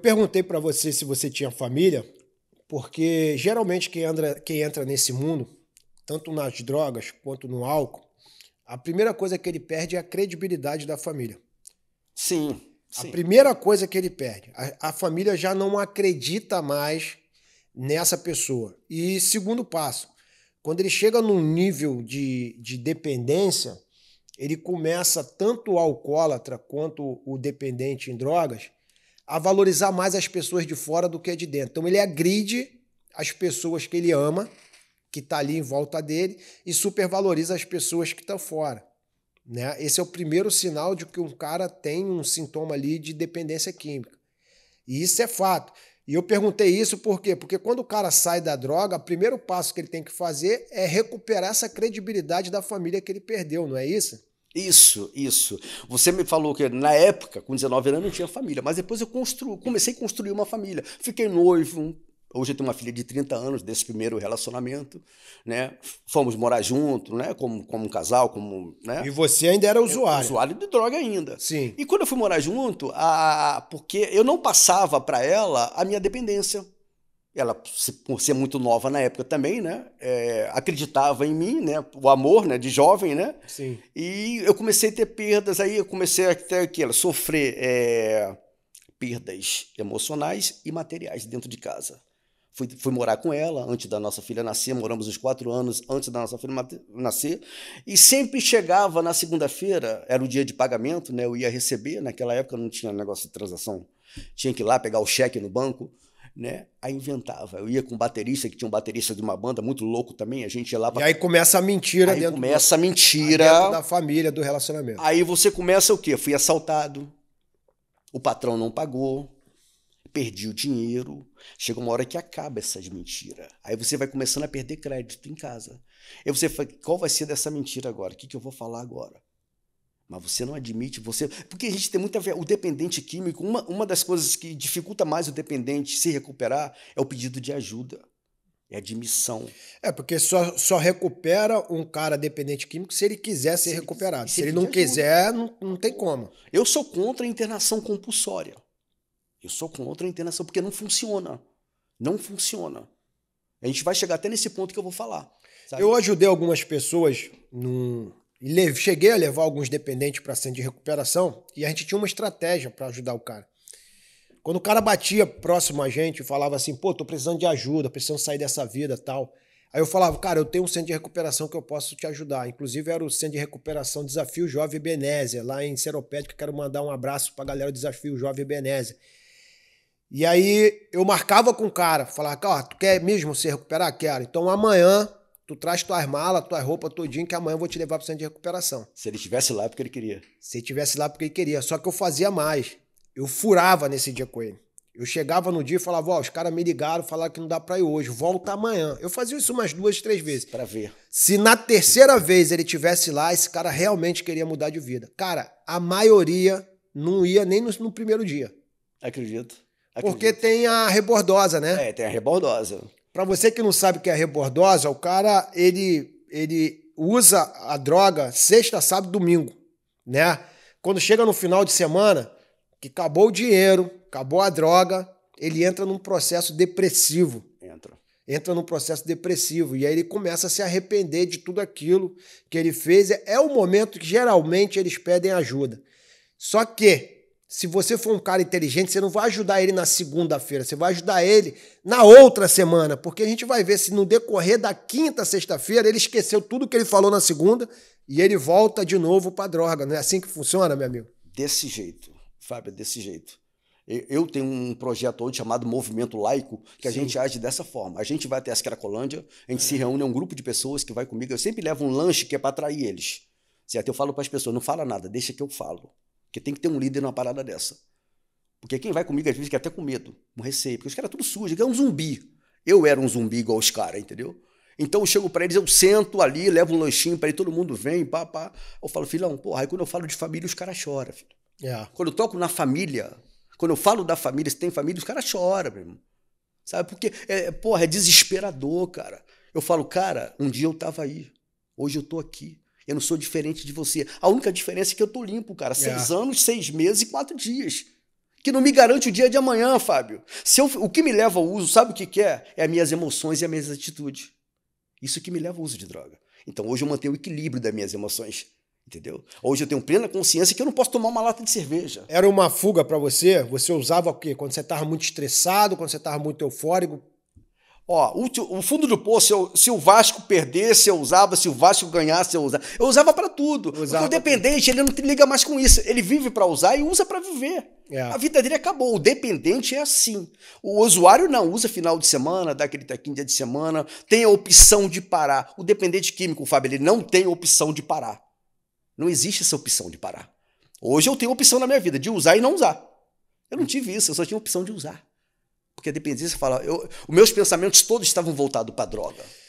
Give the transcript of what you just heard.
Eu perguntei para você se você tinha família, porque geralmente quem entra, quem entra nesse mundo, tanto nas drogas quanto no álcool, a primeira coisa que ele perde é a credibilidade da família. Sim. sim. A primeira coisa que ele perde. A, a família já não acredita mais nessa pessoa. E segundo passo, quando ele chega num nível de, de dependência, ele começa tanto o alcoólatra quanto o dependente em drogas a valorizar mais as pessoas de fora do que de dentro. Então ele agride as pessoas que ele ama, que está ali em volta dele, e supervaloriza as pessoas que estão tá fora. Né? Esse é o primeiro sinal de que um cara tem um sintoma ali de dependência química. E isso é fato. E eu perguntei isso por quê? Porque quando o cara sai da droga, o primeiro passo que ele tem que fazer é recuperar essa credibilidade da família que ele perdeu, não é isso? Isso, isso. Você me falou que na época, com 19 anos, eu não tinha família, mas depois eu construo, comecei a construir uma família. Fiquei noivo, Hoje eu tenho uma filha de 30 anos desse primeiro relacionamento, né? Fomos morar junto, né? Como, como um casal, como, né? E você ainda era é, usuário. Eu, usuário de droga ainda. Sim. E quando eu fui morar junto, a, porque eu não passava para ela a minha dependência ela por ser muito nova na época também, né, é, acreditava em mim, né, o amor, né, de jovem, né, Sim. e eu comecei a ter perdas aí, eu comecei até que ela sofrer é, perdas emocionais e materiais dentro de casa. Fui, fui morar com ela antes da nossa filha nascer, moramos os quatro anos antes da nossa filha nascer, e sempre chegava na segunda-feira, era o dia de pagamento, né, eu ia receber, naquela época não tinha negócio de transação, tinha que ir lá pegar o cheque no banco, né? Aí inventava. Eu ia com um baterista, que tinha um baterista de uma banda muito louco também, a gente ia lá pra... E aí começa a mentira aí dentro começa do... a mentira dentro da família, do relacionamento. Aí você começa o quê? Fui assaltado. O patrão não pagou. Perdi o dinheiro. Chega uma hora que acaba essas mentiras. Aí você vai começando a perder crédito em casa. E você fala, qual vai ser dessa mentira agora? O que, que eu vou falar agora? Mas você não admite, você. Porque a gente tem muita. O dependente químico, uma, uma das coisas que dificulta mais o dependente se recuperar é o pedido de ajuda. É admissão. É, porque só, só recupera um cara dependente químico se ele quiser ser se recuperado. Se, se ele, não ajuda. quiser, não, não tem como. Eu sou contra a internação compulsória. Eu sou contra a internação, porque não funciona. Não funciona. A gente vai chegar até nesse ponto que eu vou falar. Sabe? Eu ajudei algumas pessoas num, cheguei a levar alguns dependentes para centro de recuperação e a gente tinha uma estratégia para ajudar o cara. Quando o cara batia próximo a gente e falava assim, pô, tô precisando de ajuda, precisando sair dessa vida tal. Aí eu falava, cara, eu tenho um centro de recuperação que eu posso te ajudar. Inclusive, era o centro de recuperação Desafio Jovem Benézia, lá em Seropédica. Quero mandar um abraço pra galera do Desafio Jovem Benézia. E aí eu marcava com o cara, falava, cara, tu quer mesmo se recuperar? Quero. Então amanhã Tu traz tuas malas, tuas roupas todinho, que amanhã eu vou te levar pro centro de recuperação. Se ele estivesse lá é porque ele queria. Se ele estivesse lá é porque ele queria. Só que eu fazia mais. Eu furava nesse dia com ele. Eu chegava no dia e falava, ó, os caras me ligaram, falaram que não dá pra ir hoje, volta amanhã. Eu fazia isso umas duas, três vezes. para ver. Se na terceira vez ele tivesse lá, esse cara realmente queria mudar de vida. Cara, a maioria não ia nem no, no primeiro dia. Acredito. Acredito. Porque tem a rebordosa, né? É, tem a rebordosa. Para você que não sabe o que é rebordosa, o cara ele ele usa a droga sexta, sábado, domingo, né? Quando chega no final de semana, que acabou o dinheiro, acabou a droga, ele entra num processo depressivo. Entra. Entra num processo depressivo e aí ele começa a se arrepender de tudo aquilo que ele fez. É, é o momento que geralmente eles pedem ajuda. Só que se você for um cara inteligente, você não vai ajudar ele na segunda-feira, você vai ajudar ele na outra semana, porque a gente vai ver se no decorrer da quinta, sexta-feira, ele esqueceu tudo que ele falou na segunda e ele volta de novo para droga. Não é assim que funciona, meu amigo? Desse jeito, Fábio, desse jeito. Eu tenho um projeto hoje chamado Movimento Laico, que a Sim. gente age dessa forma. A gente vai até a Escracolândia, a gente se reúne, é um grupo de pessoas que vai comigo. Eu sempre levo um lanche que é para atrair eles. Certo? Eu falo para as pessoas, não fala nada, deixa que eu falo. Porque tem que ter um líder numa parada dessa. Porque quem vai comigo às vezes fica até com medo, com receio, porque os caras tudo sujo, é um zumbi. Eu era um zumbi igual os caras, entendeu? Então eu chego para eles, eu sento ali, levo um lanchinho para ele, todo mundo vem, pá, pá. Eu falo, filhão, porra, aí quando eu falo de família, os caras choram, filho. É. Quando eu toco na família, quando eu falo da família, se tem família, os caras choram, meu irmão. Sabe? Porque, é, é porra, é desesperador, cara. Eu falo, cara, um dia eu tava aí, hoje eu tô aqui. Eu não sou diferente de você. A única diferença é que eu tô limpo, cara. É. Seis anos, seis meses e quatro dias. Que não me garante o dia de amanhã, Fábio. Se eu, o que me leva ao uso, sabe o que, que é? É as minhas emoções e as minhas atitudes. Isso que me leva ao uso de droga. Então hoje eu mantenho o equilíbrio das minhas emoções. Entendeu? Hoje eu tenho plena consciência que eu não posso tomar uma lata de cerveja. Era uma fuga para você? Você usava o quê? Quando você estava muito estressado, quando você estava muito eufórico, Ó, o, fundo do poço, se, eu, se, o Vasco perdesse, eu usava, se o Vasco ganhasse, eu usava. Eu usava para tudo. Usava o dependente, ele não liga mais com isso. Ele vive para usar e usa para viver. É. A vida dele acabou. O dependente é assim. O usuário não usa final de semana, dá aquele tequinho dia de semana, tem a opção de parar. O dependente químico, o Fábio, ele não tem opção de parar. Não existe essa opção de parar. Hoje eu tenho opção na minha vida de usar e não usar. Eu não tive isso, eu só tinha opção de usar. Porque a dependência fala, eu, os meus pensamentos todos estavam voltados para droga.